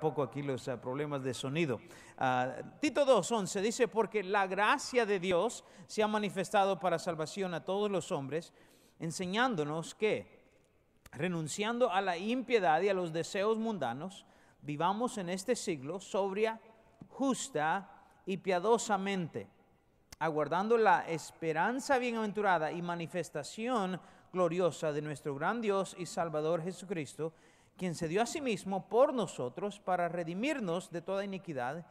poco aquí los ah, problemas de sonido. Ah, tito Tito 2.11 dice, porque la gracia de Dios se ha manifestado para salvación a todos los hombres, enseñándonos que, renunciando a la impiedad y a los deseos mundanos, vivamos en este siglo sobria, justa y piadosamente, aguardando la esperanza bienaventurada y manifestación gloriosa de nuestro gran Dios y Salvador Jesucristo, quien se dio a sí mismo por nosotros para redimirnos de toda iniquidad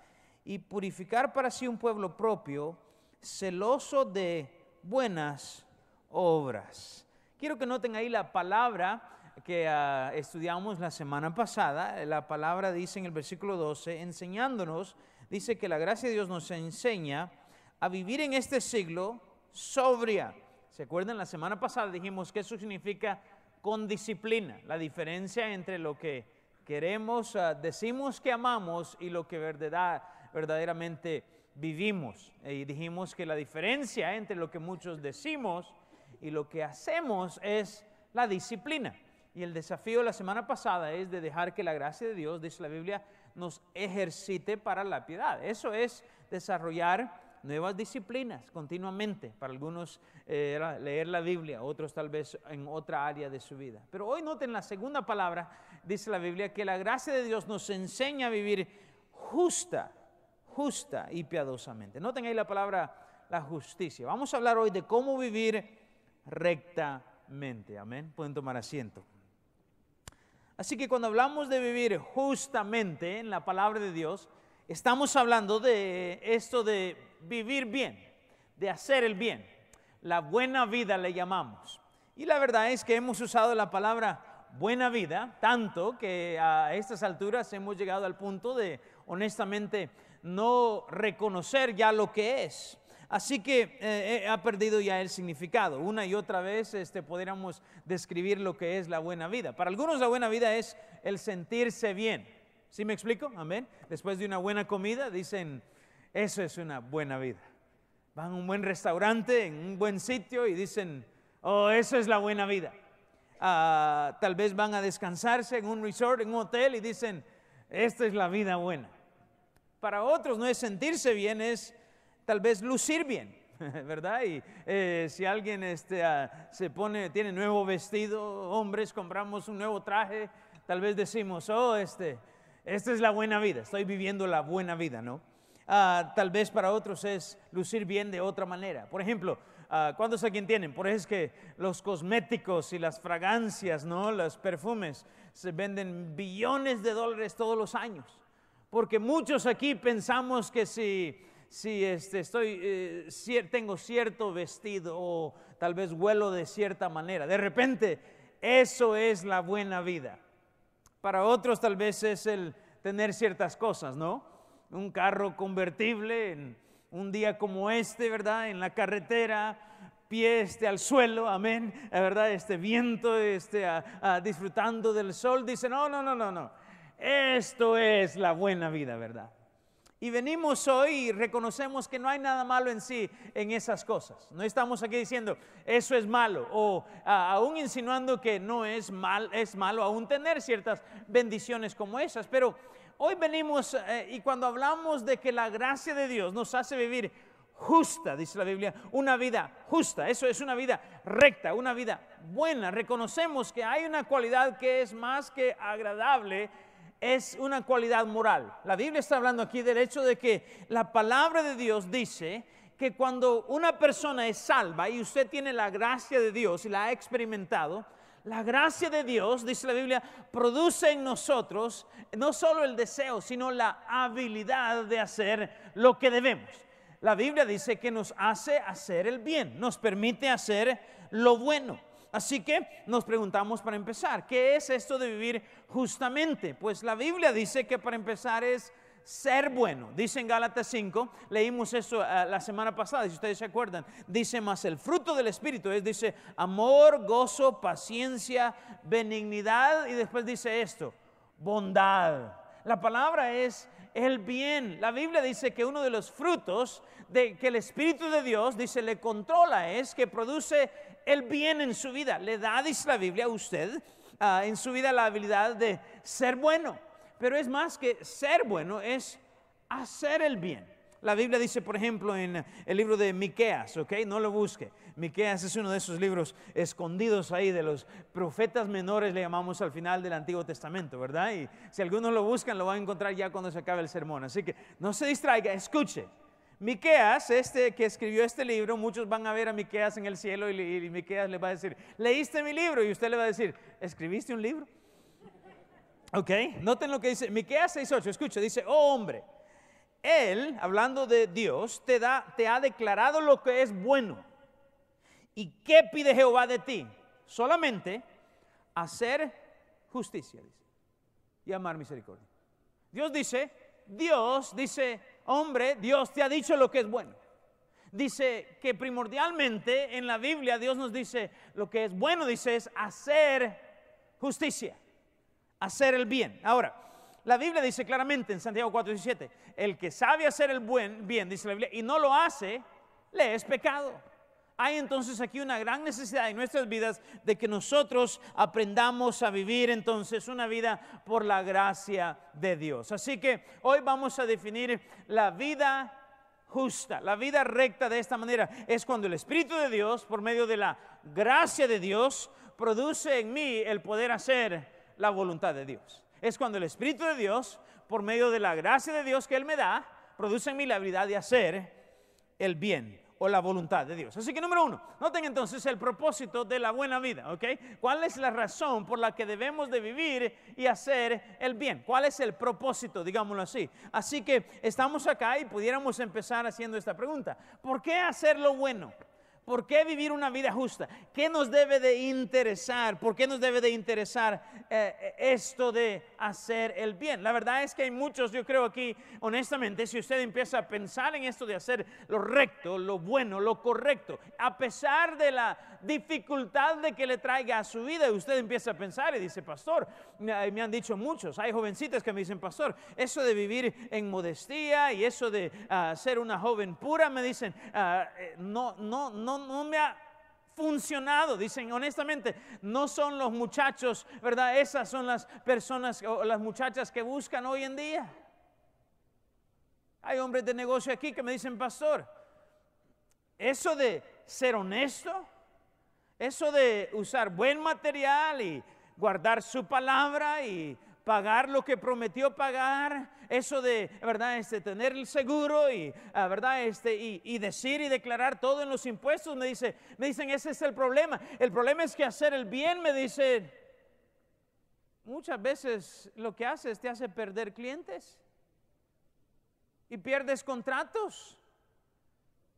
y purificar para sí un pueblo propio, celoso de buenas obras. Quiero que noten ahí la palabra que ah, estudiamos la semana pasada. La palabra dice en el versículo 12, enseñándonos, dice que la gracia de Dios nos enseña a vivir en este siglo sobria. ¿Se acuerdan? La semana pasada dijimos que eso significa con disciplina, la diferencia entre lo que queremos, ah, decimos que amamos y lo que verdaderamente vivimos. Eh, y dijimos que la diferencia entre lo que muchos decimos y lo que hacemos es la disciplina. Y el desafío la semana pasada es de dejar que la gracia de Dios, dice la Biblia, nos ejercite para la piedad. Eso es desarrollar nuevas disciplinas continuamente. Para algunos eh, leer la Biblia, otros tal vez en otra área de su vida. Pero hoy noten la segunda palabra, dice la Biblia, que la gracia de Dios nos enseña a vivir justa, justa y piadosamente. Noten ahí la palabra la justicia. Vamos a hablar hoy de cómo vivir rectamente. Amén. Pueden tomar asiento. Así que cuando hablamos de vivir justamente en la palabra de Dios, estamos hablando de esto de vivir bien, de hacer el bien. La buena vida le llamamos. Y la verdad es que hemos usado la palabra buena vida tanto que a estas alturas hemos llegado al punto de, honestamente, no reconocer ya lo que es. Así que eh, eh, ha perdido ya el significado. Una y otra vez este, podríamos describir lo que es la buena vida. Para algunos la buena vida es el sentirse bien. ¿Sí me explico? Amén. Después de una buena comida dicen, eso es una buena vida. Van a un buen restaurante, en un buen sitio y dicen, oh, eso es la buena vida. Ah, tal vez van a descansarse en un resort, en un hotel y dicen, esta es la vida buena. Para otros no es sentirse bien, es tal vez lucir bien, ¿verdad? Y eh, si alguien este, ah, se pone, tiene nuevo vestido, hombres, compramos un nuevo traje, tal vez decimos, oh, este, esta es la buena vida, estoy viviendo la buena vida, ¿no? Ah, tal vez para otros es lucir bien de otra manera. Por ejemplo, ah, ¿cuántos aquí tienen? Por eso es que los cosméticos y las fragancias, ¿no? Los perfumes se venden billones de dólares todos los años. Porque muchos aquí pensamos que si este, estoy, eh, tengo cierto vestido o tal vez huelo de cierta manera. De repente, eso es la buena vida. Para otros tal vez es el tener ciertas cosas, ¿no? un carro convertible en un día como este, ¿verdad? En la carretera, pie al suelo, amén, ¿verdad? Este viento, este, disfrutando del sol, dice, no, no, no, no, no, esto es la buena vida, ¿verdad? Y venimos hoy y reconocemos que no hay nada malo en sí en esas cosas. No estamos aquí diciendo eso es malo o aún insinuando que no es mal es malo aún tener ciertas bendiciones como esas, pero hoy venimos eh, y cuando hablamos de que la gracia de Dios nos hace vivir justa, dice la Biblia, una vida justa, eso es una vida recta, una vida buena. Reconocemos que hay una cualidad que es más que agradable, es una cualidad moral. La Biblia está hablando aquí del hecho de que la palabra de Dios dice que cuando una persona es salva y usted tiene la gracia de Dios y la ha experimentado, la gracia de Dios, dice la Biblia, produce en nosotros no solo el deseo, sino la habilidad de hacer lo que debemos. La Biblia dice que nos hace hacer el bien, nos permite hacer lo bueno. Así que nos preguntamos para empezar, ¿qué es esto de vivir justamente? Pues la Biblia dice que para empezar es ser bueno. Dice en Gálatas 5, leímos eso eh, la semana pasada, si ustedes se acuerdan. Dice más el fruto del Espíritu, es dice amor, gozo, paciencia, benignidad y después dice esto, bondad. La palabra es el bien. La Biblia dice que uno de los frutos de que el Espíritu de Dios dice le controla es que produce el bien en su vida. Le da, dice la Biblia a usted, ah, en su vida la habilidad de ser bueno pero es más que ser bueno, es hacer el bien. La Biblia dice, por ejemplo, en el libro de Miqueas, ¿ok? No lo busque. Miqueas es uno de esos libros escondidos ahí de los profetas menores, le llamamos al final del Antiguo Testamento, ¿verdad? Y si algunos lo buscan, lo van a encontrar ya cuando se acabe el sermón. Así que no se distraiga, escuche. Miqueas, este que escribió este libro, muchos van a ver a Miqueas en el cielo y, y Miqueas le va a decir, ¿leíste mi libro? Y usted le va a decir, ¿escribiste un libro? Ok, noten lo que dice Miqueas 6:8. Escucha, dice, "Oh hombre, él, hablando de Dios, te da te ha declarado lo que es bueno. ¿Y qué pide Jehová de ti? Solamente hacer justicia, dice, y amar misericordia." Dios dice, Dios dice, "Hombre, Dios te ha dicho lo que es bueno." Dice que primordialmente en la Biblia Dios nos dice lo que es bueno, dice es hacer justicia hacer el bien. Ahora, la Biblia dice claramente en Santiago 4:17, el que sabe hacer el buen bien, dice la Biblia, y no lo hace, le es pecado. Hay entonces aquí una gran necesidad en nuestras vidas de que nosotros aprendamos a vivir entonces una vida por la gracia de Dios. Así que hoy vamos a definir la vida justa, la vida recta de esta manera. Es cuando el Espíritu de Dios, por medio de la gracia de Dios, produce en mí el poder hacer la voluntad de Dios. Es cuando el Espíritu de Dios, por medio de la gracia de Dios que Él me da, produce en mí la habilidad de hacer el bien o la voluntad de Dios. Así que número uno, noten entonces el propósito de la buena vida, ¿ok? ¿Cuál es la razón por la que debemos de vivir y hacer el bien? ¿Cuál es el propósito, digámoslo así? Así que estamos acá y pudiéramos empezar haciendo esta pregunta. ¿Por qué hacer lo bueno? ¿Por qué vivir una vida justa? ¿Qué nos debe de interesar? ¿Por qué nos debe de interesar eh, esto de hacer el bien? La verdad es que hay muchos, yo creo aquí, honestamente, si usted empieza a pensar en esto de hacer lo recto, lo bueno, lo correcto, a pesar de la dificultad de que le traiga a su vida, usted empieza a pensar y dice, pastor, eh, me han dicho muchos. Hay jovencitas que me dicen, pastor, eso de vivir en modestía y eso de ah, ser una joven pura, me dicen, ah, eh, no, no, no, no me ha funcionado. Dicen, honestamente, no son los muchachos, ¿verdad? Esas son las personas o las muchachas que buscan hoy en día. Hay hombres de negocio aquí que me dicen, pastor, eso de ser honesto, eso de usar buen material y guardar su palabra y pagar lo que prometió pagar, eso de, ¿verdad? Este, tener el seguro y, ah, ¿verdad? Este, y, decir y declarar todo en los impuestos, me, dice, me dicen, ese es el problema. El problema es que hacer el bien, me dicen, muchas veces lo que haces te hace perder clientes y pierdes contratos.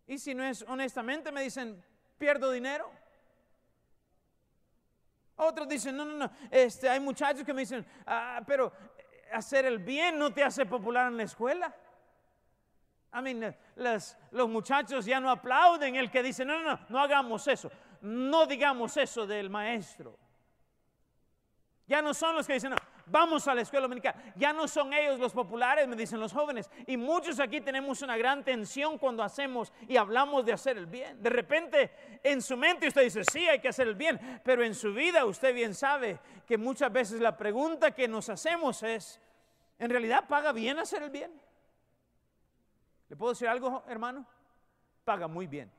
Y si no es honestamente, me dicen, pierdo dinero. Otros dicen, no, no, no, este, hay muchachos que me dicen, ah, pero eh, hacer el bien no te hace popular en la escuela. amén mí eh, los muchachos ya no aplauden el que dice, no, no, no, no hagamos eso, no digamos eso del maestro. Ya no son los que dicen, no, vamos a la escuela dominical. Ya no son ellos los populares, me dicen los jóvenes. Y muchos aquí tenemos una gran tensión cuando hacemos y hablamos de hacer el bien. De repente en su mente usted dice, sí, hay que hacer el bien, pero en su vida usted bien sabe que muchas veces la pregunta que nos hacemos es, ¿en realidad paga bien hacer el bien? ¿Le puedo decir algo, hermano? Paga muy bien.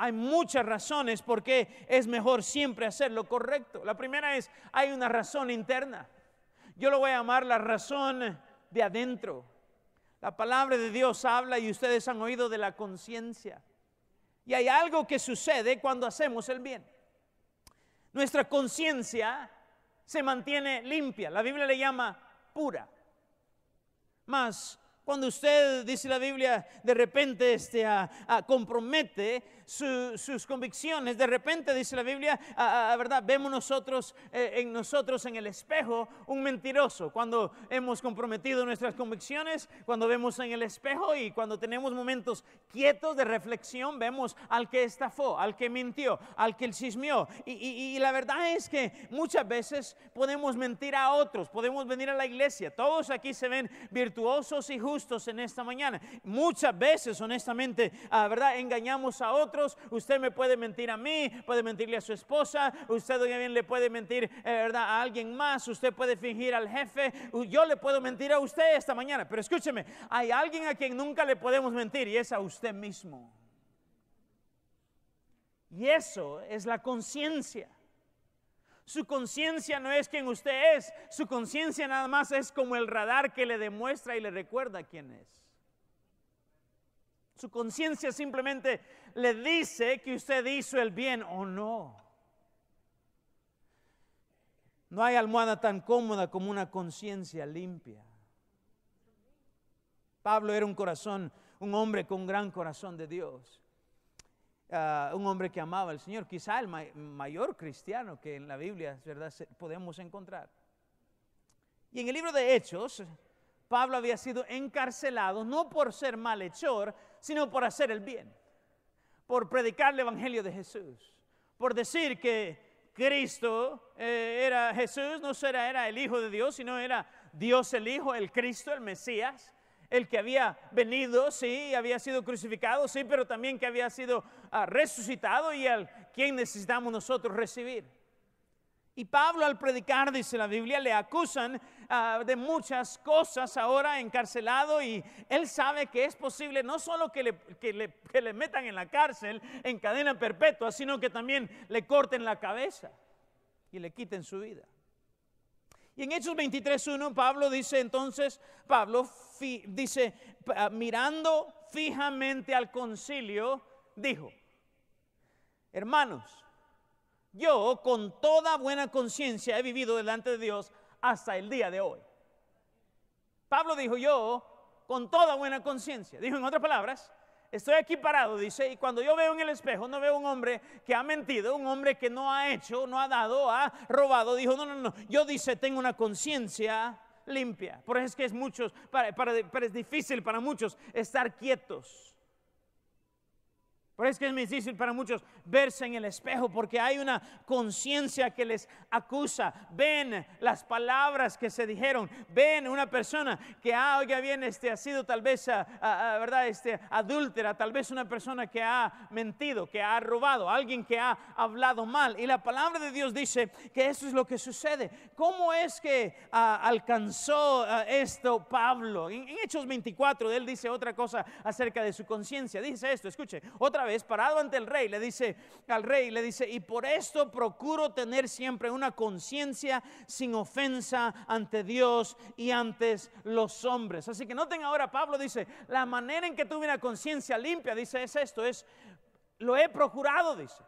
Hay muchas razones por qué es mejor siempre hacer lo correcto. La primera es, hay una razón interna. Yo lo voy a llamar la razón de adentro. La palabra de Dios habla y ustedes han oído de la conciencia. Y hay algo que sucede cuando hacemos el bien. Nuestra conciencia se mantiene limpia. La Biblia le llama pura. Mas cuando usted, dice la Biblia, de repente este, a, compromete sus convicciones. De repente, dice la Biblia, a, ¿verdad? Vemos nosotros eh, en nosotros en el espejo un mentiroso. Cuando hemos comprometido nuestras convicciones, cuando vemos en el espejo y cuando tenemos momentos quietos de reflexión, vemos al que estafó, al que mintió, al que chismeó. Y, y, la verdad es que muchas veces podemos mentir a otros, podemos venir a la iglesia. Todos aquí se ven virtuosos y justos en esta mañana. Muchas veces, honestamente, A ¿verdad? Engañamos a otros usted me puede mentir a mí, puede mentirle a su esposa, usted bien le puede mentir, eh, ¿verdad?, a alguien más, usted puede fingir al jefe, yo le puedo mentir a usted esta mañana, pero escúcheme, hay alguien a quien nunca le podemos mentir y es a usted mismo. Y eso es la conciencia. Su conciencia no es quien usted es, su conciencia nada más es como el radar que le demuestra y le recuerda quién es. Su conciencia simplemente le dice que usted hizo el bien o no. No hay almohada tan cómoda como una conciencia limpia. Pablo era un corazón, un hombre con un gran corazón de Dios. Ah, un hombre que amaba al Señor, quizá el mayor cristiano que en la Biblia ¿verdad? podemos encontrar. Y en el libro de Hechos, Pablo había sido encarcelado no por ser malhechor, sino por hacer el bien por predicar el Evangelio de Jesús, por decir que Cristo eh, era Jesús, no era, era el Hijo de Dios, sino era Dios el Hijo, el Cristo, el Mesías, el que había venido, sí, había sido crucificado, sí, pero también que había sido ah, resucitado y al quien necesitamos nosotros recibir. Y Pablo al predicar, dice la Biblia, le acusan ah, de muchas cosas ahora encarcelado y él sabe que es posible no solo que le, le, metan en la cárcel, en cadena perpetua, sino que también le corten la cabeza y le quiten su vida. Y en Hechos 23.1 Pablo dice entonces, Pablo dice, mirando fijamente al concilio, dijo, hermanos, yo con toda buena conciencia he vivido delante de Dios hasta el día de hoy. Pablo dijo yo con toda buena conciencia. Dijo en otras palabras, estoy aquí parado, dice, y cuando yo veo en el espejo no veo un hombre que ha mentido, un hombre que no ha hecho, no ha dado, ha robado. Dijo, no, no, no, yo dice, tengo una conciencia limpia. Por eso es que es muchos, es difícil para muchos estar quietos por es que es muy difícil para muchos verse en el espejo porque hay una conciencia que les acusa. Ven las palabras que se dijeron. Ven una persona que, ah, este, ha sido tal vez, ah, ah, ¿verdad? Este, adúltera, tal vez una persona que ha mentido, que ha robado, alguien que ha hablado mal. Y la palabra de Dios dice que eso es lo que sucede. ¿Cómo es que alcanzó esto Pablo? En, Hechos 24, él dice otra cosa acerca de su conciencia. Dice esto, escuche, otra vez es parado ante el rey, le dice al rey, le dice, y por esto procuro tener siempre una conciencia sin ofensa ante Dios y antes los hombres. Así que noten ahora, Pablo dice, la manera en que tuve una conciencia limpia, dice, es esto, es, lo he procurado, dice.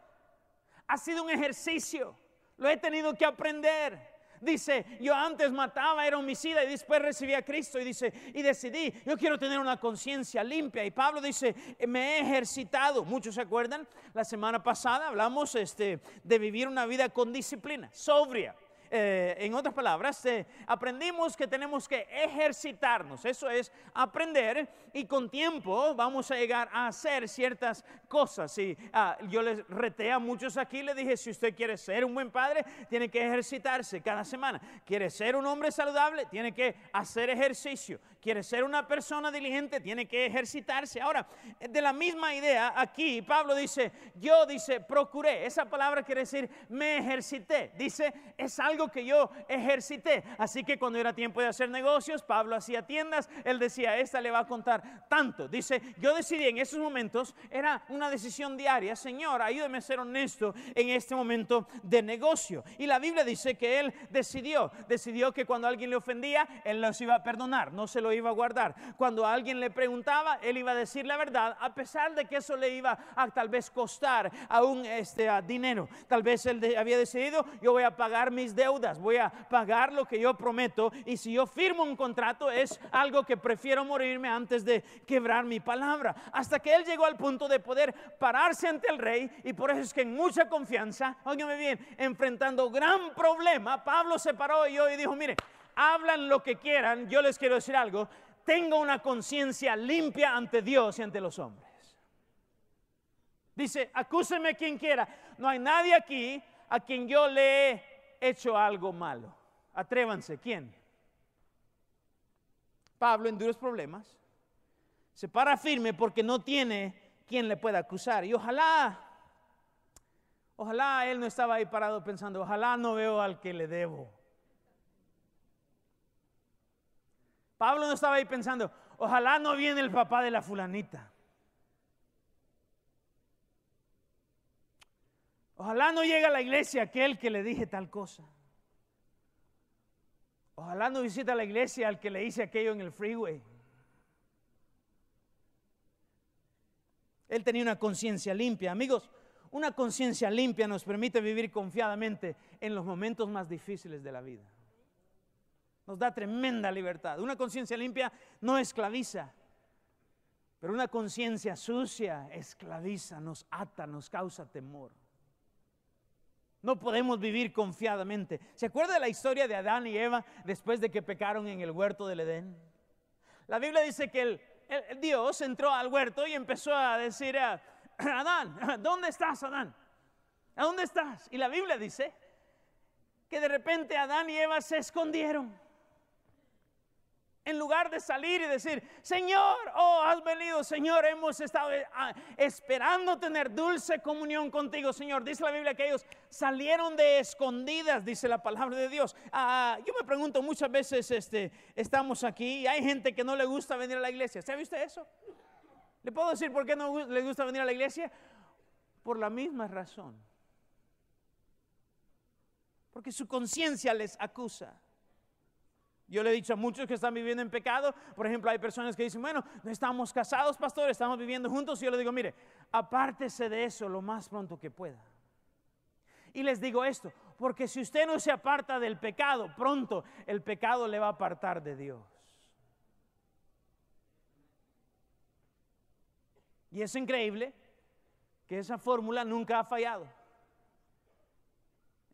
Ha sido un ejercicio, lo he tenido que aprender. Dice, yo antes mataba, era homicida y después recibí a Cristo y dice, y decidí, yo quiero tener una conciencia limpia. Y Pablo dice, me he ejercitado. Muchos se acuerdan, la semana pasada hablamos este, de vivir una vida con disciplina, sobria. Eh, en otras palabras, eh, aprendimos que tenemos que ejercitarnos. Eso es aprender y con tiempo vamos a llegar a hacer ciertas cosas. Y ah, yo les reté a muchos aquí, le dije, si usted quiere ser un buen padre, tiene que ejercitarse cada semana. Quiere ser un hombre saludable, tiene que hacer ejercicio quiere ser una persona diligente, tiene que ejercitarse. Ahora, de la misma idea, aquí Pablo dice, yo dice, procuré. Esa palabra quiere decir, me ejercité. Dice, es algo que yo ejercité. Así que cuando era tiempo de hacer negocios, Pablo hacía tiendas, él decía, esta le va a contar tanto. Dice, yo decidí en esos momentos, era una decisión diaria, Señor, ayúdeme a ser honesto en este momento de negocio. Y la Biblia dice que él decidió, decidió que cuando alguien le ofendía, él los iba a perdonar, no se lo iba a guardar. Cuando alguien le preguntaba, él iba a decir la verdad, a pesar de que eso le iba a tal vez costar aún este, a dinero. Tal vez él había decidido, yo voy a pagar mis deudas, voy a pagar lo que yo prometo y si yo firmo un contrato es algo que prefiero morirme antes de quebrar mi palabra. Hasta que él llegó al punto de poder pararse ante el rey y por eso es que en mucha confianza, óigame bien, enfrentando gran problema, Pablo se paró y hoy dijo, mire, hablan lo que quieran, yo les quiero decir algo, tengo una conciencia limpia ante Dios y ante los hombres. Dice, acúseme quien quiera. No hay nadie aquí a quien yo le he hecho algo malo. Atrévanse, ¿quién? Pablo en duros problemas. Se para firme porque no tiene quien le pueda acusar. Y ojalá, ojalá él no estaba ahí parado pensando, ojalá no veo al que le debo. Pablo no estaba ahí pensando, ojalá no viene el papá de la fulanita. Ojalá no llegue a la iglesia aquel que le dije tal cosa. Ojalá no visita la iglesia al que le hice aquello en el freeway. Él tenía una conciencia limpia. Amigos, una conciencia limpia nos permite vivir confiadamente en los momentos más difíciles de la vida. Nos da tremenda libertad. Una conciencia limpia no esclaviza, pero una conciencia sucia esclaviza, nos ata, nos causa temor. No podemos vivir confiadamente. ¿Se acuerda de la historia de Adán y Eva después de que pecaron en el huerto del Edén? La Biblia dice que el, Dios entró al huerto y empezó a decir a Adán, ¿dónde estás, Adán? ¿A dónde estás? Y la Biblia dice que de repente Adán y Eva se escondieron. En lugar de salir y decir, Señor, oh, has venido, Señor, hemos estado eh, esperando tener dulce comunión contigo, Señor. Dice la Biblia que ellos salieron de escondidas, dice la palabra de Dios. Ah, ah, yo me pregunto muchas veces, este, estamos aquí y hay gente que no le gusta venir a la iglesia. ¿Se ha visto eso? ¿Le puedo decir por qué no le gusta venir a la iglesia? Por la misma razón. Porque su conciencia les acusa. Yo le he dicho a muchos que están viviendo en pecado, por ejemplo, hay personas que dicen, bueno, no estamos casados, pastor, estamos viviendo juntos. Y yo le digo, mire, apártese de eso lo más pronto que pueda. Y les digo esto, porque si usted no se aparta del pecado, pronto el pecado le va a apartar de Dios. Y es increíble que esa fórmula nunca ha fallado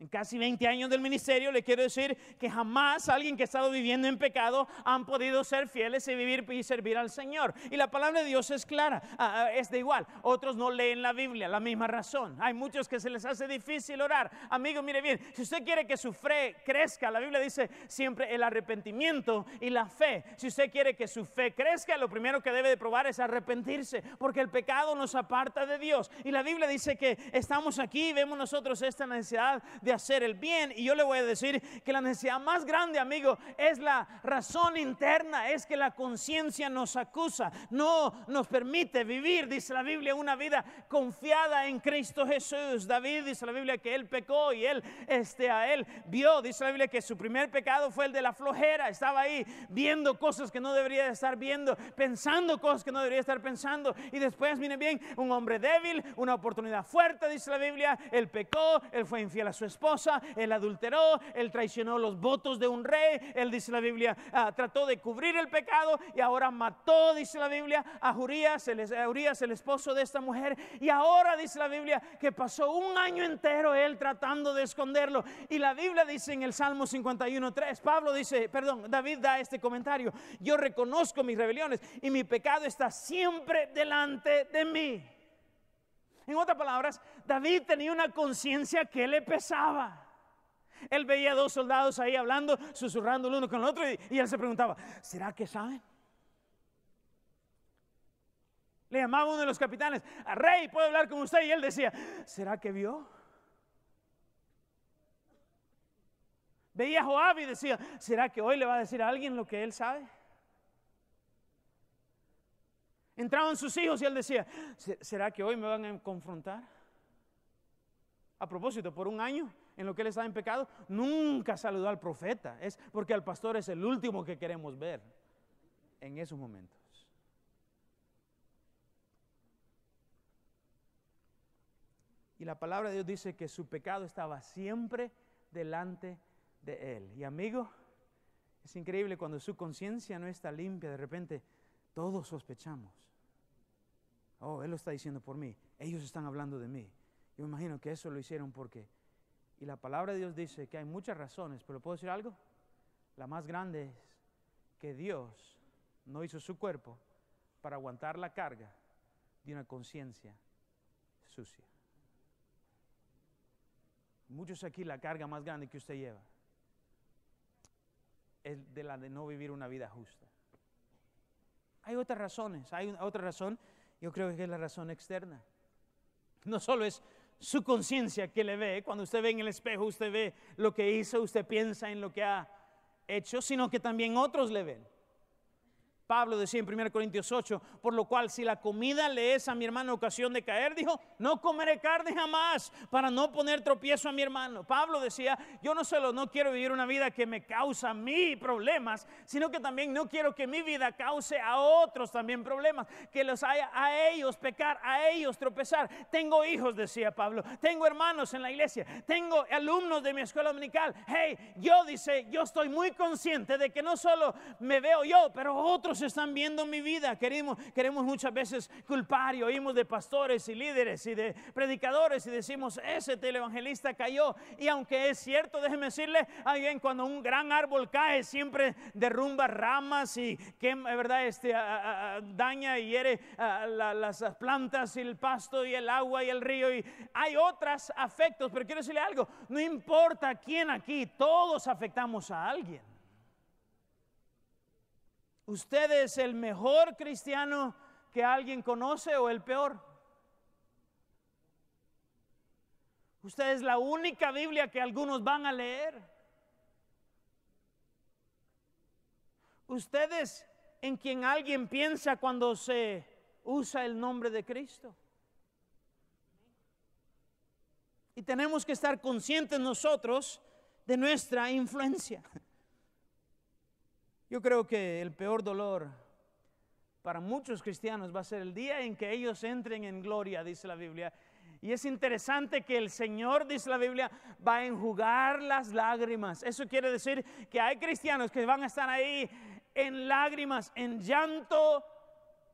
en casi 20 años del ministerio, le quiero decir que jamás alguien que ha estado viviendo en pecado han podido ser fieles y vivir y servir al Señor. Y la palabra de Dios es clara, ah, ah, es de igual. Otros no leen la Biblia, la misma razón. Hay muchos que se les hace difícil orar. Amigo, mire bien, si usted quiere que su fe crezca, la Biblia dice siempre el arrepentimiento y la fe. Si usted quiere que su fe crezca, lo primero que debe de probar es arrepentirse, porque el pecado nos aparta de Dios. Y la Biblia dice que estamos aquí vemos nosotros esta necesidad de de hacer el bien. Y yo le voy a decir que la necesidad más grande, amigo, es la razón interna, es que la conciencia nos acusa, no nos permite vivir, dice la Biblia, una vida confiada en Cristo Jesús. David dice la Biblia que él pecó y él, este, a él vio, dice la Biblia que su primer pecado fue el de la flojera, estaba ahí viendo cosas que no debería estar viendo, pensando cosas que no debería estar pensando. Y después, miren bien, un hombre débil, una oportunidad fuerte, dice la Biblia, él pecó, él fue infiel a su esposa, él adulteró, el traicionó los votos de un rey, él dice la Biblia, ah, trató de cubrir el pecado y ahora mató, dice la Biblia, a jurías el, a el esposo de esta mujer. Y ahora dice la Biblia que pasó un año entero él tratando de esconderlo. Y la Biblia dice en el Salmo 51.3, Pablo dice, perdón, David da este comentario, yo reconozco mis rebeliones y mi pecado está siempre delante de mí. En otras palabras, David tenía una conciencia que le pesaba. Él veía a dos soldados ahí hablando, susurrando el uno con el otro, y, él se preguntaba, ¿será que saben? Le llamaba uno de los capitanes, a rey, puede hablar con usted? Y él decía, ¿será que vio? Veía a Joab y decía, ¿será que hoy le va a decir a alguien lo que él sabe? Entraban sus hijos y él decía, ¿será que hoy me van a confrontar? A propósito, por un año en lo que él estaba en pecado, nunca saludó al profeta. Es porque al pastor es el último que queremos ver en esos momentos. Y la palabra de Dios dice que su pecado estaba siempre delante de él. Y amigo, es increíble cuando su conciencia no está limpia, de repente todos sospechamos. Oh, Él lo está diciendo por mí. Ellos están hablando de mí. Yo me imagino que eso lo hicieron porque... Y la palabra de Dios dice que hay muchas razones, pero ¿puedo decir algo? La más grande es que Dios no hizo su cuerpo para aguantar la carga de una conciencia sucia. Muchos aquí la carga más grande que usted lleva es de la de no vivir una vida justa. Hay otras razones, hay otra razón yo creo que es la razón externa. No solo es su conciencia que le ve, cuando usted ve en el espejo, usted ve lo que hizo, usted piensa en lo que ha hecho, sino que también otros le ven. Pablo decía en 1 Corintios 8, por lo cual si la comida le es a mi hermano ocasión de caer, dijo, no comeré carne jamás para no poner tropiezo a mi hermano. Pablo decía, yo no solo no quiero vivir una vida que me causa a mí problemas, sino que también no quiero que mi vida cause a otros también problemas, que los haya a ellos pecar, a ellos tropezar. Tengo hijos, decía Pablo, tengo hermanos en la iglesia, tengo alumnos de mi escuela dominical. Hey, yo dice, yo estoy muy consciente de que no solo me veo yo, pero otros están viendo mi vida. Queremos, queremos muchas veces culpar y oímos de pastores y líderes y de predicadores y decimos, ese televangelista cayó. Y aunque es cierto, déjeme decirle, alguien cuando un gran árbol cae siempre derrumba ramas y que, ¿verdad? Este, daña y hiere las plantas y el pasto y el agua y el río. Y hay otros afectos, pero quiero decirle algo, no importa quién aquí, todos afectamos a alguien. ¿Usted es el mejor cristiano que alguien conoce o el peor? Usted es la única Biblia que algunos van a leer. Usted es en quien alguien piensa cuando se usa el nombre de Cristo. Y tenemos que estar conscientes nosotros de nuestra influencia. Yo creo que el peor dolor para muchos cristianos va a ser el día en que ellos entren en gloria, dice la Biblia. Y es interesante que el Señor, dice la Biblia, va a enjugar las lágrimas. Eso quiere decir que hay cristianos que van a estar ahí en lágrimas, en llanto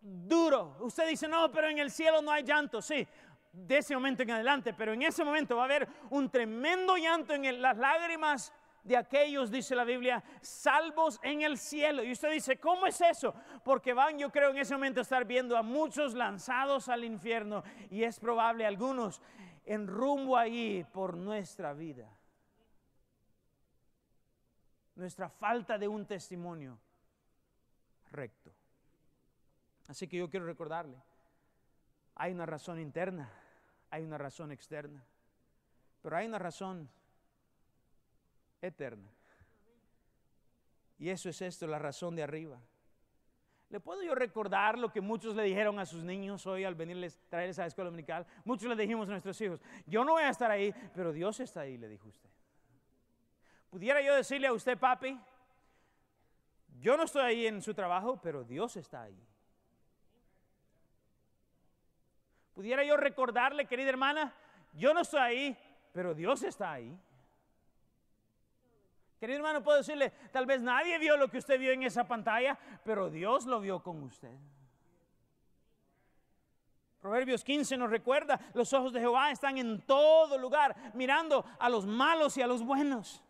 duro. Usted dice, no, pero en el cielo no hay llanto. Sí, de ese momento en adelante, pero en ese momento va a haber un tremendo llanto en las lágrimas de aquellos, dice la Biblia, salvos en el cielo. Y usted dice, ¿cómo es eso? Porque van, yo creo, en ese momento estar viendo a muchos lanzados al infierno y es probable algunos en rumbo ahí por nuestra vida. Nuestra falta de un testimonio recto. Así que yo quiero recordarle, hay una razón interna, hay una razón externa, pero hay una razón eterna. Y eso es esto, la razón de arriba. ¿Le puedo yo recordar lo que muchos le dijeron a sus niños hoy al venirles, traerles a la escuela dominical? Muchos le dijimos a nuestros hijos, yo no voy a estar ahí, pero Dios está ahí, le dijo usted. ¿Pudiera yo decirle a usted, papi, yo no estoy ahí en su trabajo, pero Dios está ahí? ¿Pudiera yo recordarle, querida hermana, yo no estoy ahí, pero Dios está ahí? Querido hermano, puedo decirle, tal vez nadie vio lo que usted vio en esa pantalla, pero Dios lo vio con usted. Proverbios 15 nos recuerda, los ojos de Jehová están en todo lugar, mirando a los malos y a los buenos.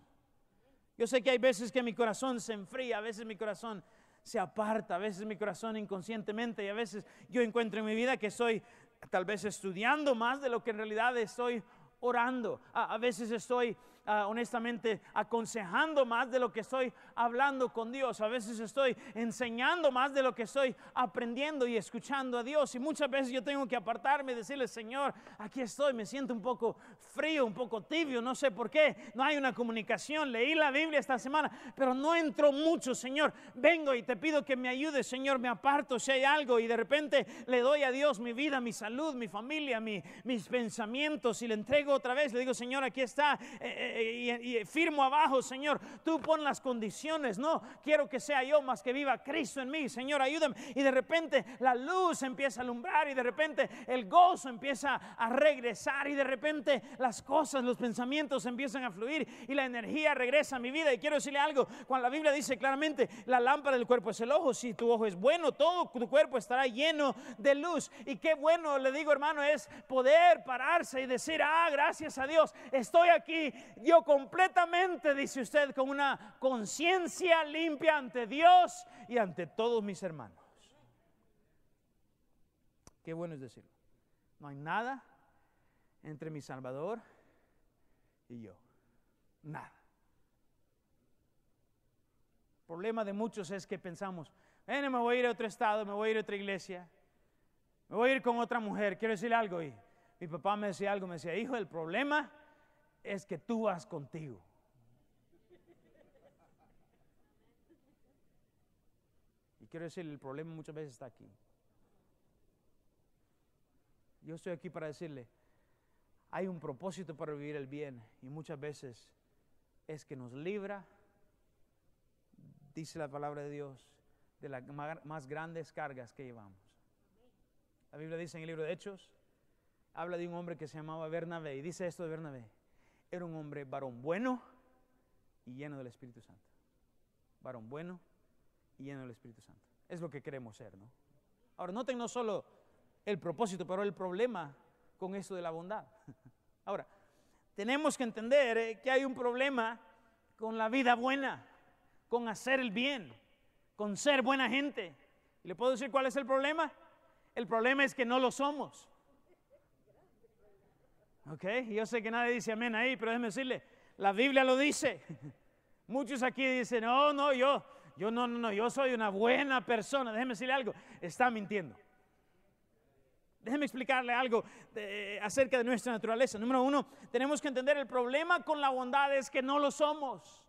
Yo sé que hay veces que mi corazón se enfría, a veces mi corazón se aparta, a veces mi corazón inconscientemente y a veces yo encuentro en mi vida que soy tal vez estudiando más de lo que en realidad estoy orando, a, a veces estoy Ah, honestamente aconsejando más de lo que estoy hablando con Dios. A veces estoy enseñando más de lo que estoy aprendiendo y escuchando a Dios. Y muchas veces yo tengo que apartarme y decirle, Señor, aquí estoy, me siento un poco frío, un poco tibio, no sé por qué. No hay una comunicación. Leí la Biblia esta semana, pero no entro mucho, Señor. Vengo y te pido que me ayudes, Señor. Me aparto si hay algo y de repente le doy a Dios mi vida, mi salud, mi familia, mis pensamientos y le entrego otra vez. Le digo, Señor, aquí está. Eh, eh, y, firmo abajo, Señor, tú pon las condiciones, no, quiero que sea yo más que viva Cristo en mí, Señor, ayúdame. Y de repente la luz empieza a alumbrar y de repente el gozo empieza a regresar y de repente las cosas, los pensamientos empiezan a fluir y la energía regresa a mi vida. Y quiero decirle algo, cuando la Biblia dice claramente, la lámpara del cuerpo es el ojo, si tu ojo es bueno, todo tu cuerpo estará lleno de luz. Y qué bueno, le digo hermano, es poder pararse y decir, ah, gracias a Dios, estoy aquí, yo completamente, dice usted, con una conciencia limpia ante Dios y ante todos mis hermanos. Qué bueno es decirlo. No hay nada entre mi Salvador y yo. Nada. El problema de muchos es que pensamos, ven, me voy a ir a otro estado, me voy a ir a otra iglesia, me voy a ir con otra mujer, quiero decir algo. Y mi papá me decía algo, me decía, hijo, el problema es que tú vas contigo. Y quiero decir, el problema muchas veces está aquí. Yo estoy aquí para decirle, hay un propósito para vivir el bien y muchas veces es que nos libra, dice la palabra de Dios, de las más grandes cargas que llevamos. La Biblia dice en el libro de Hechos, habla de un hombre que se llamaba Bernabé y dice esto de Bernabé era un hombre varón bueno y lleno del Espíritu Santo. Varón bueno y lleno del Espíritu Santo. Es lo que queremos ser, ¿no? Ahora, noten no solo el propósito, pero el problema con eso de la bondad. Ahora, tenemos que entender eh, que hay un problema con la vida buena, con hacer el bien, con ser buena gente. le puedo decir cuál es el problema? El problema es que no lo somos. ¿Ok? Yo sé que nadie dice amén ahí, pero déjeme decirle, la Biblia lo dice. Muchos aquí dicen, no, no, yo, yo no, no, yo soy una buena persona. Déjeme decirle algo, está mintiendo. Déjeme explicarle algo eh, acerca de nuestra naturaleza. Número uno, tenemos que entender el problema con la bondad es que no lo somos.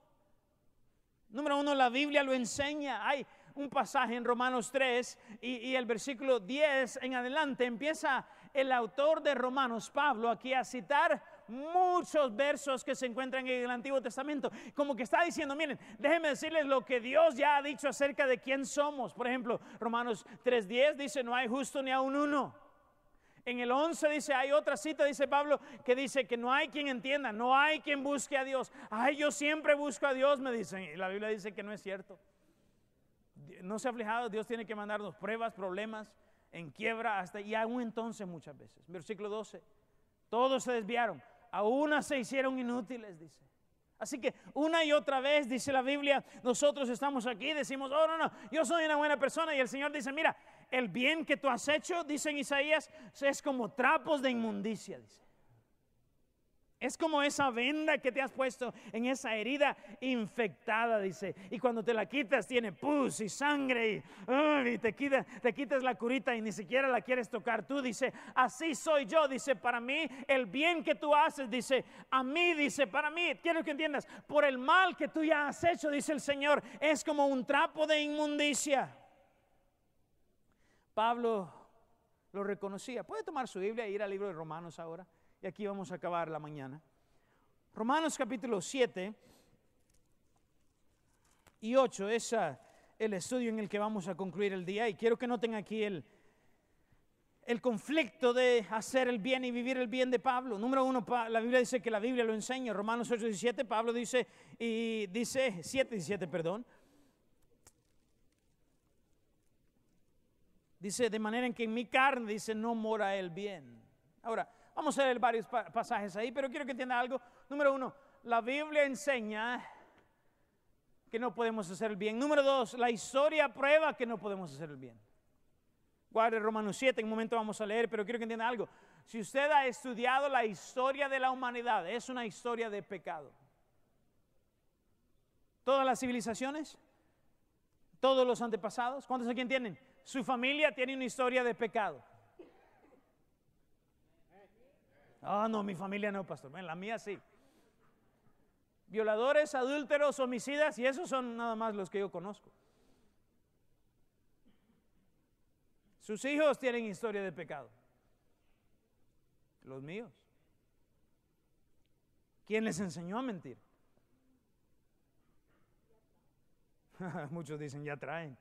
Número uno, la Biblia lo enseña. Hay un pasaje en Romanos 3 y, el versículo 10 en adelante empieza el autor de Romanos, Pablo, aquí a citar muchos versos que se encuentran en el Antiguo Testamento. Como que está diciendo, miren, déjenme decirles lo que Dios ya ha dicho acerca de quién somos. Por ejemplo, Romanos 3.10 dice, no hay justo ni a un uno. En el 11 dice, hay otra cita, dice Pablo, que dice que no hay quien entienda, no hay quien busque a Dios. Ay, yo siempre busco a Dios, me dicen. Y la Biblia dice que no es cierto. No se ha Dios tiene que mandarnos pruebas, problemas, en quiebra hasta y aún entonces muchas veces. Versículo 12. Todos se desviaron, aún se hicieron inútiles, dice. Así que una y otra vez, dice la Biblia, nosotros estamos aquí, decimos, oh, no, no, yo soy una buena persona. Y el Señor dice, mira, el bien que tú has hecho, dice Isaías, es como trapos de inmundicia, dice. Es como esa venda que te has puesto en esa herida infectada, dice. Y cuando te la quitas tiene pus y sangre y, te, quita, te quitas la curita y ni siquiera la quieres tocar tú. Dice, así soy yo. Dice, para mí el bien que tú haces, dice, a mí, dice, para mí, quiero que entiendas, por el mal que tú ya has hecho, dice el Señor, es como un trapo de inmundicia. Pablo lo reconocía. Puede tomar su Biblia e ir al libro de Romanos ahora y aquí vamos a acabar la mañana. Romanos capítulo 7 y 8 es ah, el estudio en el que vamos a concluir el día y quiero que noten aquí el, el conflicto de hacer el bien y vivir el bien de Pablo. Número uno, la Biblia dice que la Biblia lo enseña. Romanos 8, 17, Pablo dice, y dice 7, 17, perdón. Dice, de manera en que en mi carne, dice, no mora el bien. Ahora, Vamos a leer varios pasajes ahí, pero quiero que entienda algo. Número uno, la Biblia enseña que no podemos hacer el bien. Número dos, la historia prueba que no podemos hacer el bien. Guarde Romanos 7, en un momento vamos a leer, pero quiero que entienda algo. Si usted ha estudiado la historia de la humanidad, es una historia de pecado. Todas las civilizaciones, todos los antepasados, ¿cuántos aquí tienen Su familia tiene una historia de pecado. Ah, no, mi familia no, pastor. la mía sí. Violadores, adúlteros, homicidas, y esos son nada más los que yo conozco. Sus hijos tienen historia de pecado. Los míos. ¿Quién les enseñó a mentir? Muchos dicen, ya traen.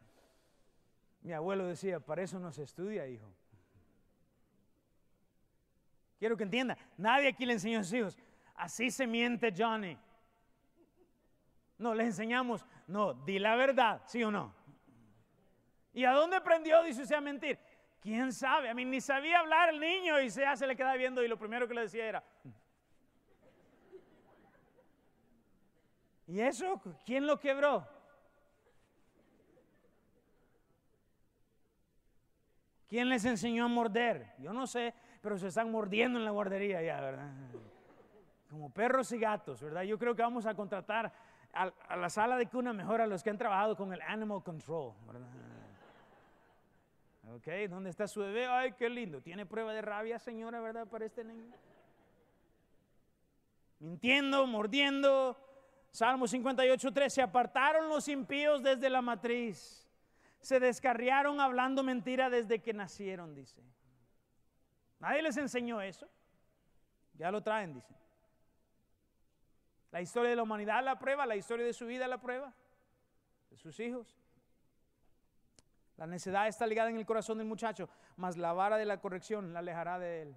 Mi abuelo decía, para eso no se estudia, hijo. Quiero que entienda, nadie aquí le enseñó a sus hijos, así se miente Johnny. No, le enseñamos, no, di la verdad, sí o no. ¿Y a dónde aprendió, dice usted, a mentir? ¿Quién sabe? A mí ni sabía hablar el niño y ah, se le queda viendo y lo primero que le decía era... ¿Y eso? ¿Quién lo quebró? ¿Quién les enseñó a morder? Yo no sé, pero se están mordiendo en la guardería ya, ¿verdad? Como perros y gatos, ¿verdad? Yo creo que vamos a contratar a, la sala de cuna mejor a los que han trabajado con el animal control, ¿verdad? ¿Ok? ¿Dónde está su bebé? Ay, qué lindo. ¿Tiene prueba de rabia, señora, verdad, para este niño? Mintiendo, mordiendo. Salmo 58, Se apartaron los impíos desde la matriz. Se descarriaron hablando mentira desde que nacieron, dice. Nadie les enseñó eso. Ya lo traen, dicen. La historia de la humanidad la prueba, la historia de su vida la prueba, de sus hijos. La necedad está ligada en el corazón del muchacho, mas la vara de la corrección la alejará de él.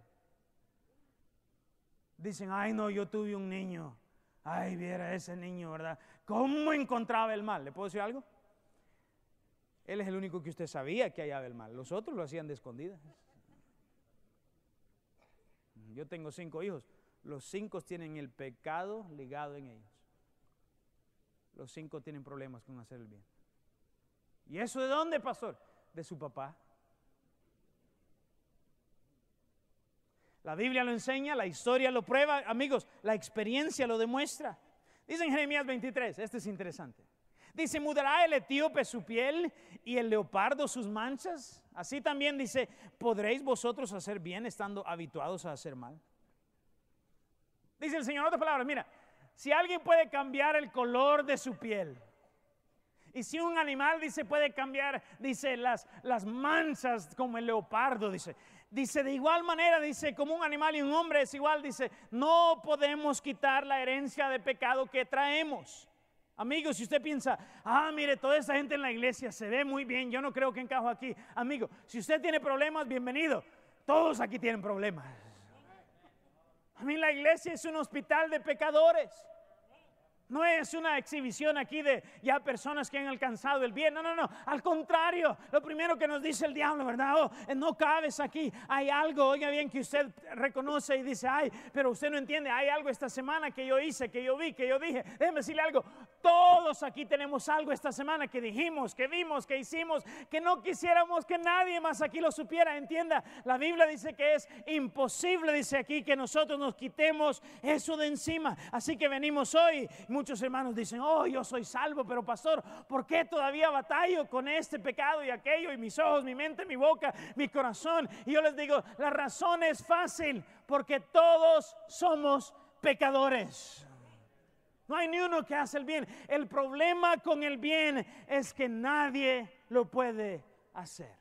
Dicen, ay no, yo tuve un niño. Ay, viera ese niño, ¿verdad? ¿Cómo encontraba el mal? ¿Le puedo decir algo? Él es el único que usted sabía que hallaba el mal. Los otros lo hacían de escondidas. Yo tengo cinco hijos. Los cinco tienen el pecado ligado en ellos. Los cinco tienen problemas con hacer el bien. ¿Y eso de dónde, pastor? De su papá. La Biblia lo enseña, la historia lo prueba, amigos, la experiencia lo demuestra. Dicen Jeremías 23, este es interesante. Dice, ¿mudará el etíope su piel y el leopardo sus manchas? Así también dice, ¿podréis vosotros hacer bien estando habituados a hacer mal? Dice el Señor, en otras palabras, mira, si alguien puede cambiar el color de su piel, y si un animal, dice, puede cambiar, dice, las, las manchas como el leopardo, dice, Dice, de igual manera, dice, como un animal y un hombre es igual, dice, no podemos quitar la herencia de pecado que traemos. Amigo, si usted piensa, ah, mire, toda esa gente en la iglesia se ve muy bien, yo no creo que encajo aquí. Amigo, si usted tiene problemas, bienvenido. Todos aquí tienen problemas. A mí la iglesia es un hospital de pecadores. No es una exhibición aquí de ya personas que han alcanzado el bien. No, no, no. Al contrario, lo primero que nos dice el diablo, ¿verdad? Oh, eh, no cabes aquí. Hay algo, oiga bien, que usted reconoce y dice, ay, pero usted no entiende. Hay algo esta semana que yo hice, que yo vi, que yo dije. Déjeme decirle algo. Todos aquí tenemos algo esta semana que dijimos, que vimos, que hicimos, que no quisiéramos que nadie más aquí lo supiera. Entienda, la Biblia dice que es imposible, dice aquí, que nosotros nos quitemos eso de encima. Así que venimos hoy Muchos hermanos dicen, oh, yo soy salvo, pero pastor, ¿por qué todavía batallo con este pecado y aquello? Y mis ojos, mi mente, mi boca, mi corazón. Y yo les digo, la razón es fácil, porque todos somos pecadores. No hay ni uno que hace el bien. El problema con el bien es que nadie lo puede hacer.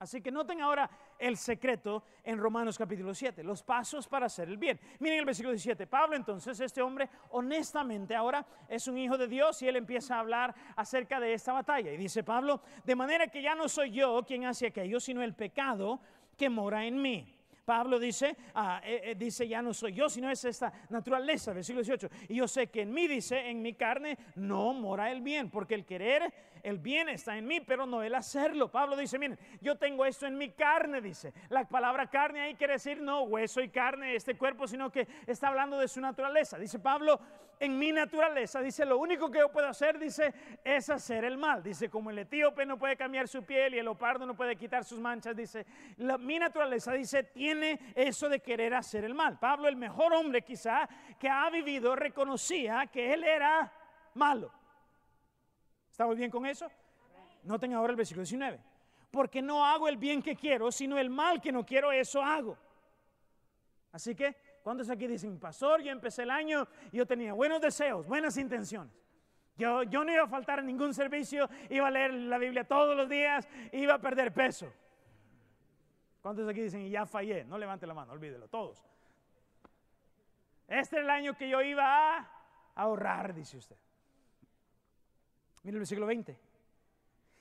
Así que noten ahora el secreto en Romanos capítulo 7, los pasos para hacer el bien. Miren el versículo 17, Pablo entonces, este hombre honestamente ahora es un hijo de Dios y él empieza a hablar acerca de esta batalla. Y dice Pablo, de manera que ya no soy yo quien hace aquello, sino el pecado que mora en mí. Pablo dice, ah, eh, eh, dice, ya no soy yo, sino es esta naturaleza, versículo 18. Y yo sé que en mí, dice, en mi carne no mora el bien, porque el querer el bien está en mí, pero no el hacerlo. Pablo dice, miren, yo tengo esto en mi carne, dice. La palabra carne ahí quiere decir no hueso y carne, este cuerpo, sino que está hablando de su naturaleza. Dice Pablo, en mi naturaleza, dice, lo único que yo puedo hacer, dice, es hacer el mal. Dice, como el etíope no puede cambiar su piel y el opardo no puede quitar sus manchas, dice, mi naturaleza, dice, tiene eso de querer hacer el mal. Pablo, el mejor hombre quizá que ha vivido, reconocía que él era malo. ¿Estamos bien con eso? No Noten ahora el versículo 19. Porque no hago el bien que quiero, sino el mal que no quiero, eso hago. Así que, ¿cuántos aquí dicen, pastor, yo empecé el año, y yo tenía buenos deseos, buenas intenciones? Yo, yo no iba a faltar a ningún servicio, iba a leer la Biblia todos los días, iba a perder peso. ¿Cuántos aquí dicen, ya fallé? No levante la mano, olvídelo, todos. Este es el año que yo iba a ahorrar, dice usted. Mira el versículo 20.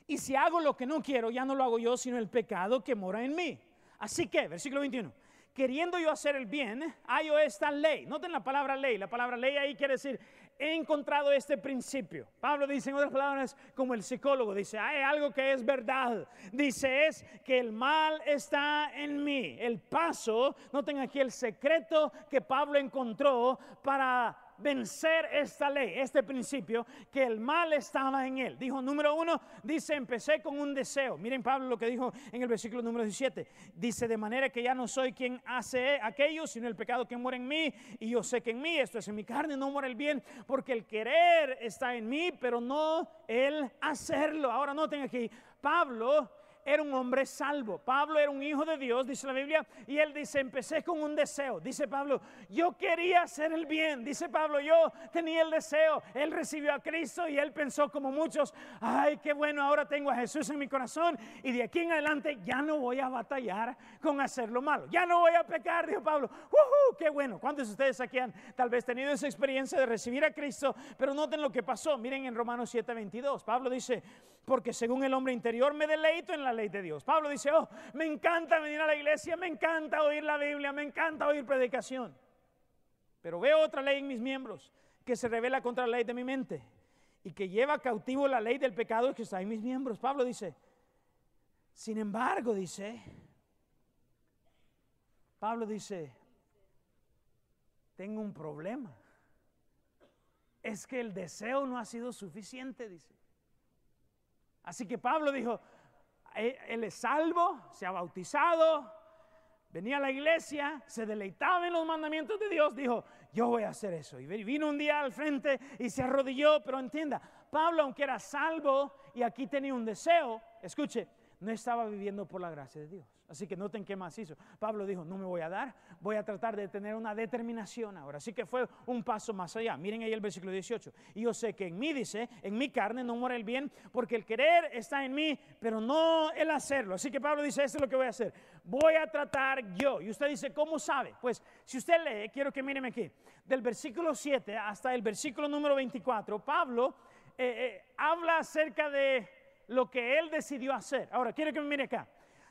Y si hago lo que no quiero, ya no lo hago yo, sino el pecado que mora en mí. Así que, versículo 21, queriendo yo hacer el bien, hallo esta ley. Noten la palabra ley. La palabra ley ahí quiere decir, he encontrado este principio. Pablo dice en otras palabras, como el psicólogo, dice, hay ah, algo que es verdad. Dice, es que el mal está en mí. El paso, noten aquí el secreto que Pablo encontró para vencer esta ley, este principio, que el mal estaba en él. Dijo, número uno, dice, empecé con un deseo. Miren Pablo lo que dijo en el versículo número 17. Dice, de manera que ya no soy quien hace aquello, sino el pecado que muere en mí. Y yo sé que en mí, esto es en mi carne, no muere el bien, porque el querer está en mí, pero no el hacerlo. Ahora noten aquí, Pablo era un hombre salvo. Pablo era un hijo de Dios, dice la Biblia, y él dice, empecé con un deseo. Dice Pablo, yo quería hacer el bien. Dice Pablo, yo tenía el deseo. Él recibió a Cristo y él pensó como muchos, ay, qué bueno, ahora tengo a Jesús en mi corazón y de aquí en adelante ya no voy a batallar con hacer lo malo. Ya no voy a pecar, dijo Pablo. Uh ¡Qué bueno! ¿Cuántos de ustedes aquí han tal vez tenido esa experiencia de recibir a Cristo? Pero noten lo que pasó. Miren en Romanos 7:22. Pablo dice, porque según el hombre interior me deleito en la ley de Dios. Pablo dice, oh, me encanta venir a la iglesia, me encanta oír la Biblia, me encanta oír predicación. Pero veo otra ley en mis miembros que se revela contra la ley de mi mente y que lleva cautivo la ley del pecado que está en mis miembros. Pablo dice, sin embargo, dice, Pablo dice, tengo un problema. Es que el deseo no ha sido suficiente, dice. Así que Pablo dijo, e, él es salvo, se ha bautizado, venía a la iglesia, se deleitaba en los mandamientos de Dios, dijo, yo voy a hacer eso. Y vino un día al frente y se arrodilló, pero entienda, Pablo, aunque era salvo y aquí tenía un deseo, escuche, no estaba viviendo por la gracia de Dios. Así que noten qué más hizo. Pablo dijo, no me voy a dar, voy a tratar de tener una determinación ahora. Así que fue un paso más allá. Miren ahí el versículo 18. Y yo sé que en mí, dice, en mi carne no muere el bien, porque el querer está en mí, pero no el hacerlo. Así que Pablo dice, esto es lo que voy a hacer. Voy a tratar yo. Y usted dice, ¿cómo sabe? Pues si usted lee, quiero que míreme aquí. Del versículo 7 hasta el versículo número 24, Pablo eh, eh, habla acerca de lo que él decidió hacer. Ahora, quiero que me mire acá.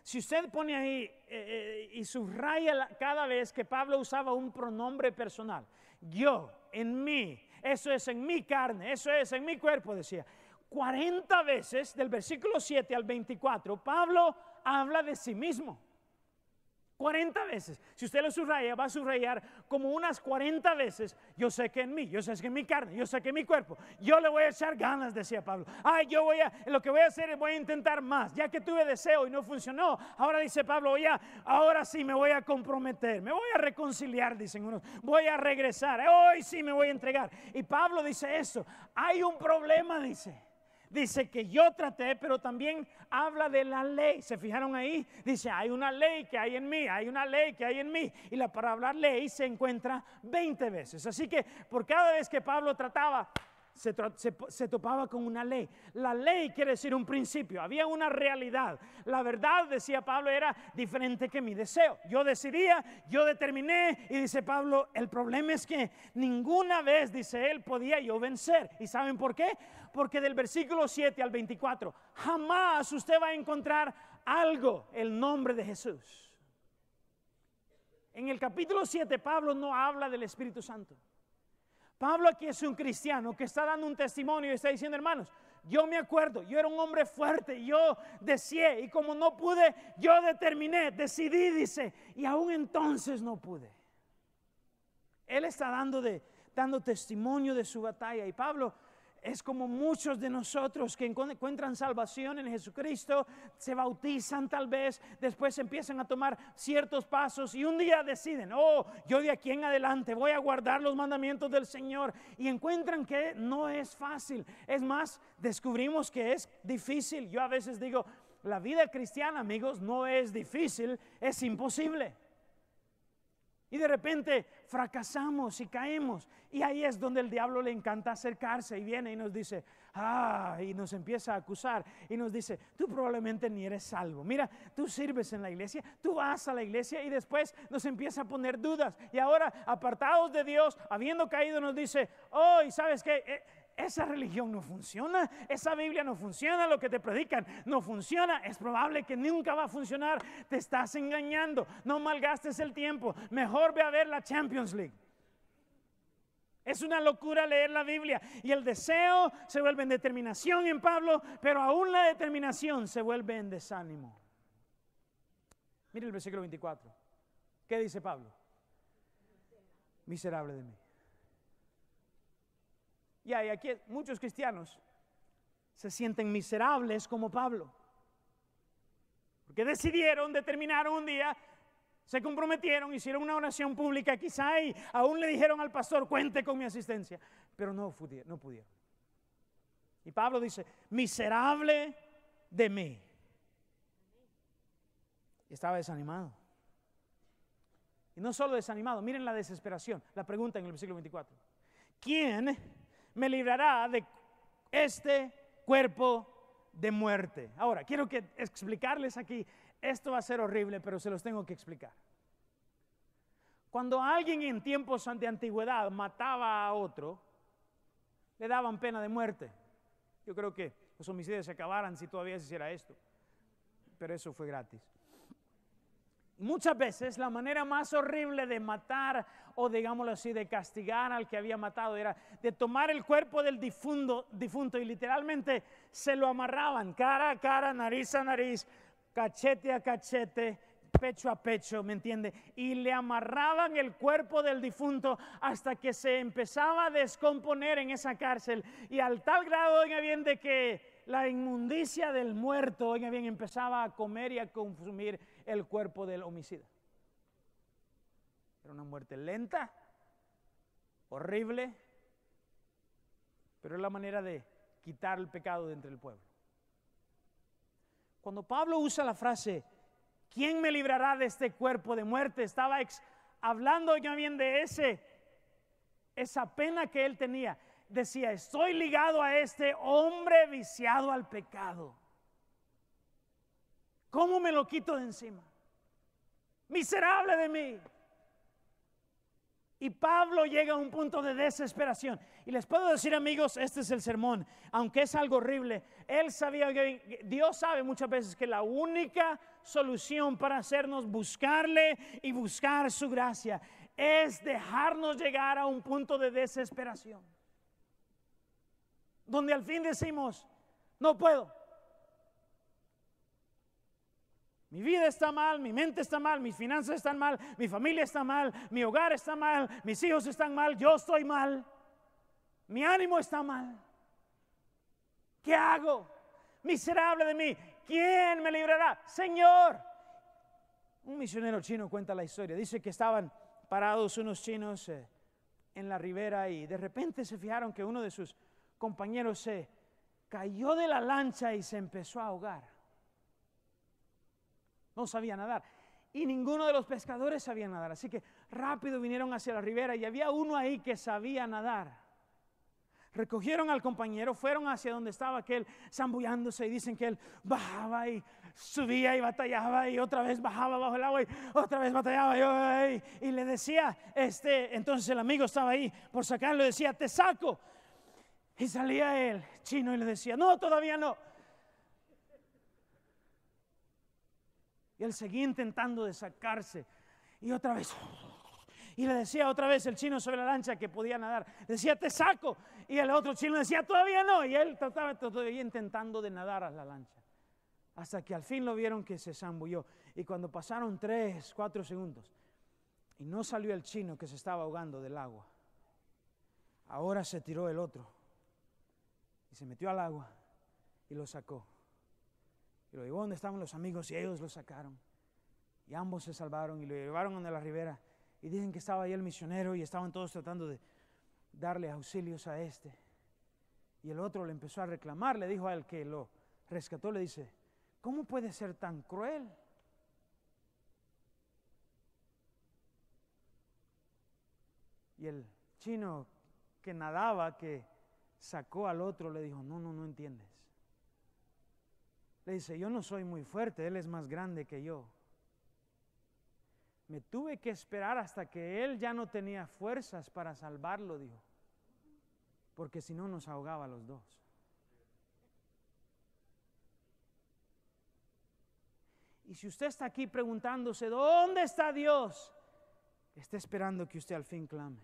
Si usted pone ahí eh, eh, y subraya cada vez que Pablo usaba un pronombre personal, yo, en mí, eso es en mi carne, eso es en mi cuerpo, decía. 40 veces del versículo 7 al 24, Pablo habla de sí mismo. 40 veces. Si usted lo subraya, va a subrayar como unas 40 veces. Yo sé que en mí, yo sé que en mi carne, yo sé que en mi cuerpo, yo le voy a echar ganas, decía Pablo. Ay, yo voy a, lo que voy a hacer es voy a intentar más. Ya que tuve deseo y no funcionó, ahora dice Pablo, ya, ahora sí me voy a comprometer, me voy a reconciliar, dicen unos, voy a regresar, hoy sí me voy a entregar. Y Pablo dice eso, hay un problema, dice. Dice que yo traté, pero también habla de la ley. ¿Se fijaron ahí? Dice, hay una ley que hay en mí, hay una ley que hay en mí. Y la palabra ley se encuentra 20 veces. Así que por cada vez que Pablo trataba, se, topaba con una ley. La ley quiere decir un principio, había una realidad. La verdad, decía Pablo, era diferente que mi deseo. Yo decidía, yo determiné y dice Pablo, el problema es que ninguna vez, dice él, podía yo vencer. ¿Y saben por qué? Porque del versículo 7 al 24, jamás usted va a encontrar algo el nombre de Jesús. En el capítulo 7 Pablo no habla del Espíritu Santo. Pablo aquí es un cristiano que está dando un testimonio y está diciendo, hermanos, yo me acuerdo, yo era un hombre fuerte, yo deseé y como no pude, yo determiné, decidí, dice, y aún entonces no pude. Él está dando, de, dando testimonio de su batalla y Pablo es como muchos de nosotros que encuentran salvación en Jesucristo, se bautizan tal vez, después empiezan a tomar ciertos pasos y un día deciden, oh, yo de aquí en adelante voy a guardar los mandamientos del Señor y encuentran que no es fácil. Es más, descubrimos que es difícil. Yo a veces digo, la vida cristiana, amigos, no es difícil, es imposible. Y de repente fracasamos y caemos. Y ahí es donde el diablo le encanta acercarse y viene y nos dice, ah, y nos empieza a acusar y nos dice, tú probablemente ni eres salvo. Mira, tú sirves en la iglesia, tú vas a la iglesia y después nos empieza a poner dudas. Y ahora, apartados de Dios, habiendo caído, nos dice, oh, sabes qué? Eh, esa religión no funciona, esa Biblia no funciona, lo que te predican no funciona, es probable que nunca va a funcionar, te estás engañando, no malgastes el tiempo, mejor ve a ver la Champions League. Es una locura leer la Biblia y el deseo se vuelve en determinación en Pablo, pero aún la determinación se vuelve en desánimo. Mire el versículo 24. ¿Qué dice Pablo? Miserable de mí. Y hay aquí muchos cristianos se sienten miserables como Pablo. Porque decidieron, determinaron un día, se comprometieron, hicieron una oración pública, quizá y aún le dijeron al pastor, cuente con mi asistencia, pero no, no pudieron. Y Pablo dice, miserable de mí. Y estaba desanimado. Y no solo desanimado, miren la desesperación, la pregunta en el versículo 24. ¿Quién me librará de este cuerpo de muerte. Ahora, quiero que explicarles aquí, esto va a ser horrible, pero se los tengo que explicar. Cuando alguien en tiempos de antigüedad mataba a otro, le daban pena de muerte. Yo creo que los homicidios se acabaran si todavía se hiciera esto, pero eso fue gratis. Muchas veces la manera más horrible de matar o digámoslo así, de castigar al que había matado era de tomar el cuerpo del difunto, difunto y literalmente se lo amarraban cara a cara, nariz a nariz, cachete a cachete, pecho a pecho, ¿me entiende? Y le amarraban el cuerpo del difunto hasta que se empezaba a descomponer en esa cárcel y al tal grado, oiga bien, de que la inmundicia del muerto, oiga bien, empezaba a comer y a consumir el cuerpo del homicida. Era una muerte lenta, horrible, pero es la manera de quitar el pecado de entre el pueblo. Cuando Pablo usa la frase, ¿quién me librará de este cuerpo de muerte? Estaba hablando ya bien de ese, esa pena que él tenía. Decía, estoy ligado a este hombre viciado al pecado. ¿Cómo me lo quito de encima? Miserable de mí. Y Pablo llega a un punto de desesperación. Y les puedo decir, amigos, este es el sermón, aunque es algo horrible. Él sabía que Dios sabe muchas veces que la única solución para hacernos buscarle y buscar su gracia es dejarnos llegar a un punto de desesperación. Donde al fin decimos, no puedo, Mi vida está mal, mi mente está mal, mis finanzas están mal, mi familia está mal, mi hogar está mal, mis hijos están mal, yo estoy mal, mi ánimo está mal. ¿Qué hago? Miserable de mí, ¿quién me librará? Señor. Un misionero chino cuenta la historia. Dice que estaban parados unos chinos eh, en la ribera y de repente se fijaron que uno de sus compañeros se cayó de la lancha y se empezó a ahogar no sabía nadar. Y ninguno de los pescadores sabía nadar. Así que rápido vinieron hacia la ribera y había uno ahí que sabía nadar. Recogieron al compañero, fueron hacia donde estaba aquel, zambullándose y dicen que él bajaba y subía y batallaba y otra vez bajaba bajo el agua y otra vez batallaba y, le decía, este, entonces el amigo estaba ahí por sacarlo, decía, te saco. Y salía él, chino, y le decía, no, todavía no. Y él seguía intentando de sacarse. Y otra vez. Y le decía otra vez el chino sobre la lancha que podía nadar. decía, te saco. Y el otro chino decía, todavía no. Y él trataba todavía intentando de nadar a la lancha. Hasta que al fin lo vieron que se zambulló. Y cuando pasaron tres, cuatro segundos, y no salió el chino que se estaba ahogando del agua. Ahora se tiró el otro. Y se metió al agua y lo sacó. Y lo llevó dónde estaban los amigos y ellos lo sacaron. Y ambos se salvaron y lo llevaron a la ribera. Y dicen que estaba ahí el misionero y estaban todos tratando de darle auxilios a este. Y el otro le empezó a reclamar, le dijo al que lo rescató, le dice, ¿cómo puede ser tan cruel? Y el chino que nadaba, que sacó al otro, le dijo, no, no, no entiende. Le dice, yo no soy muy fuerte, él es más grande que yo. Me tuve que esperar hasta que él ya no tenía fuerzas para salvarlo, dijo, porque si no nos ahogaba a los dos. Y si usted está aquí preguntándose, ¿dónde está Dios? Está esperando que usted al fin clame.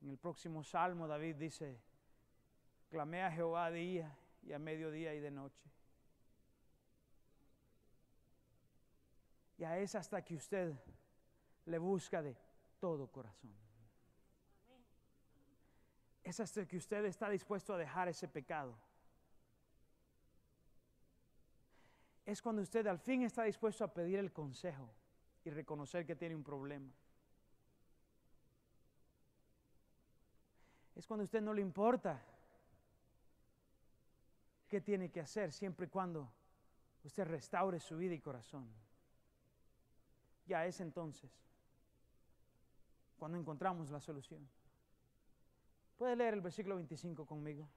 En el próximo salmo David dice, Clamé a Jehová día y a mediodía y de noche. Ya es hasta que usted le busca de todo corazón. Es hasta que usted está dispuesto a dejar ese pecado. Es cuando usted al fin está dispuesto a pedir el consejo y reconocer que tiene un problema. Es cuando usted no le importa qué tiene que hacer siempre y cuando usted restaure su vida y corazón. Ya es entonces cuando encontramos la solución. ¿Puede leer el versículo 25 conmigo?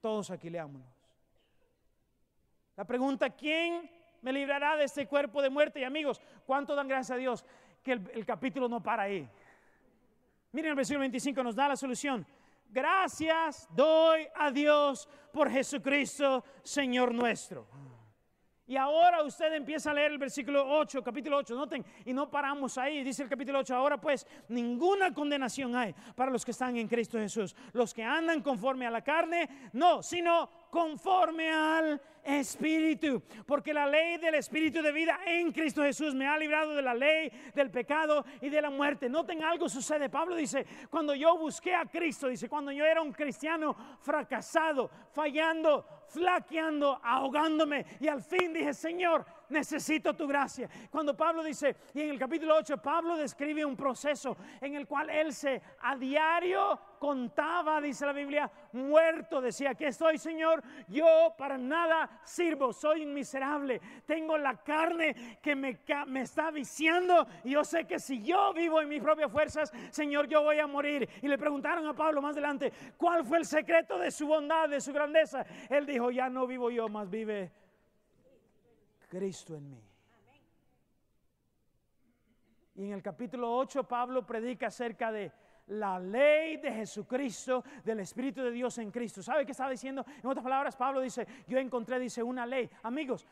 Todos aquí leámonos. La pregunta, ¿quién me librará de este cuerpo de muerte? Y amigos, ¿cuánto dan gracias a Dios que el capítulo no para ahí? Miren el versículo 25, nos da la solución gracias doy a Dios por Jesucristo, Señor nuestro. Y ahora usted empieza a leer el versículo 8, capítulo 8, noten, y no paramos ahí, dice el capítulo 8, ahora pues ninguna condenación hay para los que están en Cristo Jesús, los que andan conforme a la carne, no, sino conforme al espíritu, porque la ley del espíritu de vida en Cristo Jesús me ha librado de la ley, del pecado y de la muerte. Noten algo sucede. Pablo dice, cuando yo busqué a Cristo, dice, cuando yo era un cristiano fracasado, fallando, flaqueando, ahogándome, y al fin dije, Señor, necesito tu gracia. Cuando Pablo dice, y en el capítulo 8, Pablo describe un proceso en el cual él se a diario contaba, dice la Biblia, muerto, decía, que estoy Señor, yo para nada sirvo, soy miserable, tengo la carne que me, me está viciando y yo sé que si yo vivo en mis propias fuerzas, Señor, yo voy a morir. Y le preguntaron a Pablo más adelante, ¿cuál fue el secreto de su bondad, de su grandeza? Él dijo, ya no vivo yo, más vive Cristo en mí. Y en el capítulo 8 Pablo predica acerca de la ley de Jesucristo, del Espíritu de Dios en Cristo. ¿Sabe qué estaba diciendo? En otras palabras, Pablo dice, yo encontré, dice, una ley. Amigos,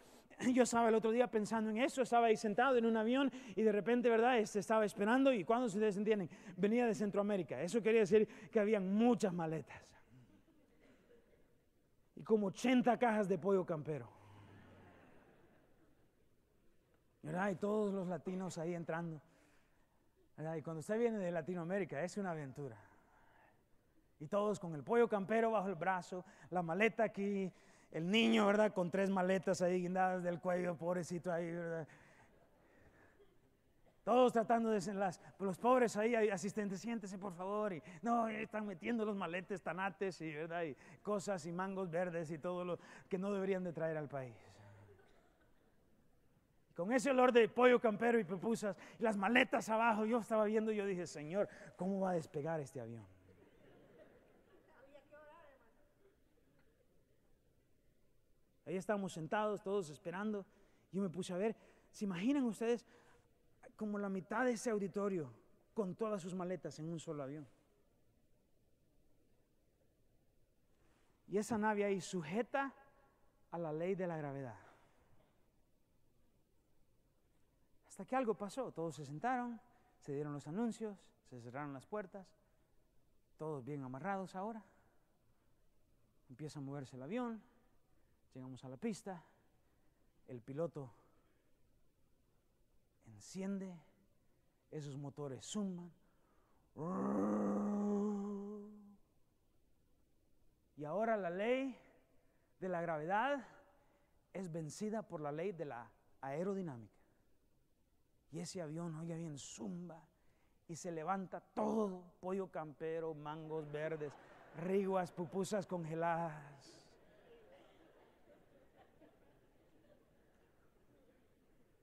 yo estaba el otro día pensando en eso, estaba ahí sentado en un avión y de repente, ¿verdad? Este, estaba esperando y cuando ustedes entienden, venía de Centroamérica. Eso quería decir que habían muchas maletas. Y como 80 cajas de pollo campero. Y todos los latinos ahí entrando. Y cuando usted viene de Latinoamérica, es una aventura. Y todos con el pollo campero bajo el brazo, la maleta aquí, el niño, ¿verdad? Con tres maletas ahí guindadas del cuello, pobrecito ahí, ¿verdad? Todos tratando de las, los pobres ahí, asistentes, siéntese por favor. Y no, están metiendo los maletes, tanates y, ¿verdad? y cosas y mangos verdes y todo lo que no deberían de traer al país con ese olor de pollo campero y pupusas, las maletas abajo, yo estaba viendo y yo dije, Señor, ¿cómo va a despegar este avión? Ahí estábamos sentados, todos esperando. Yo me puse a ver, ¿se imaginan ustedes como la mitad de ese auditorio con todas sus maletas en un solo avión? Y esa nave ahí sujeta a la ley de la gravedad. Hasta que algo pasó, todos se sentaron, se dieron los anuncios, se cerraron las puertas, todos bien amarrados ahora. Empieza a moverse el avión, llegamos a la pista, el piloto enciende, esos motores suman. Y ahora la ley de la gravedad es vencida por la ley de la aerodinámica. Y ese avión, oye bien, zumba. Y se levanta todo, pollo campero, mangos verdes, riguas, pupusas congeladas.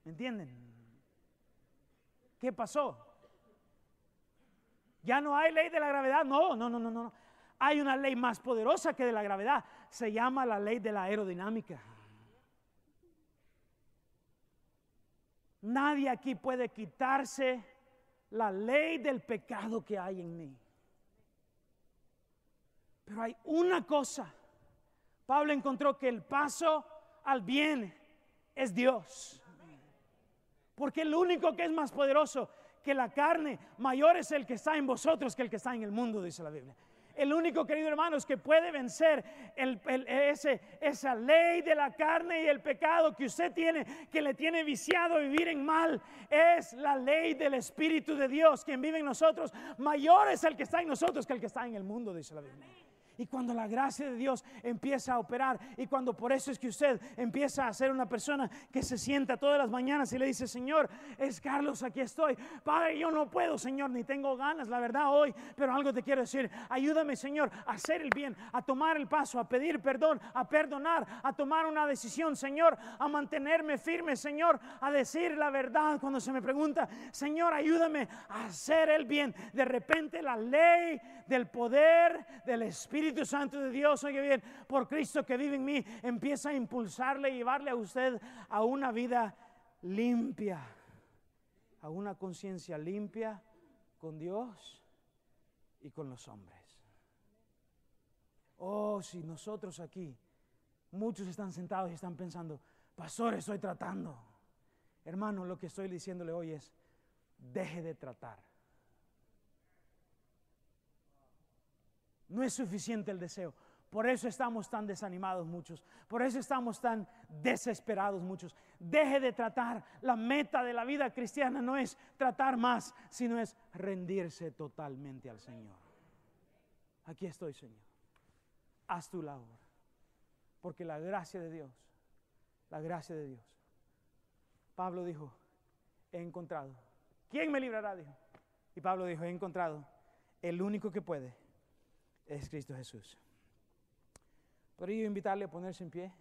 ¿Me entienden? ¿Qué pasó? Ya no hay ley de la gravedad. No, no, no, no, no. Hay una ley más poderosa que de la gravedad. Se llama la ley de la aerodinámica. Nadie aquí puede quitarse la ley del pecado que hay en mí. Pero hay una cosa. Pablo encontró que el paso al bien es Dios. Porque el único que es más poderoso que la carne, mayor es el que está en vosotros que el que está en el mundo, dice la Biblia. El único, querido hermanos, que puede vencer esa ley de la carne y el pecado que usted tiene, que le tiene viciado vivir en mal, es la ley del Espíritu de Dios, quien vive en nosotros. Mayor es el que está en nosotros que el que está en el mundo, dice la Biblia. Y cuando la gracia de Dios empieza a operar y cuando por eso es que usted empieza a ser una persona que se sienta todas las mañanas y le dice, Señor, es Carlos, aquí estoy. Padre, yo no puedo, Señor, ni tengo ganas, la verdad, hoy, pero algo te quiero decir. Ayúdame, Señor, a hacer el bien, a tomar el paso, a pedir perdón, a perdonar, a tomar una decisión, Señor, a mantenerme firme, Señor, a decir la verdad cuando se me pregunta, Señor, ayúdame a hacer el bien. De repente la ley del poder del Espíritu Santo de Dios, oye bien, por Cristo que vive en mí, empieza a impulsarle y llevarle a usted a una vida limpia, a una conciencia limpia con Dios y con los hombres. Oh, si nosotros aquí, muchos están sentados y están pensando, pastor, estoy tratando. Hermano, lo que estoy diciéndole hoy es, deje de tratar No es suficiente el deseo. Por eso estamos tan desanimados muchos. Por eso estamos tan desesperados muchos. Deje de tratar. La meta de la vida cristiana no es tratar más, sino es rendirse totalmente al Señor. Aquí estoy, Señor. Haz tu labor. Porque la gracia de Dios, la gracia de Dios. Pablo dijo, he encontrado. ¿Quién me librará? Dijo. Y Pablo dijo, he encontrado el único que puede es Cristo Jesús. Por ello, invitarle a ponerse en pie.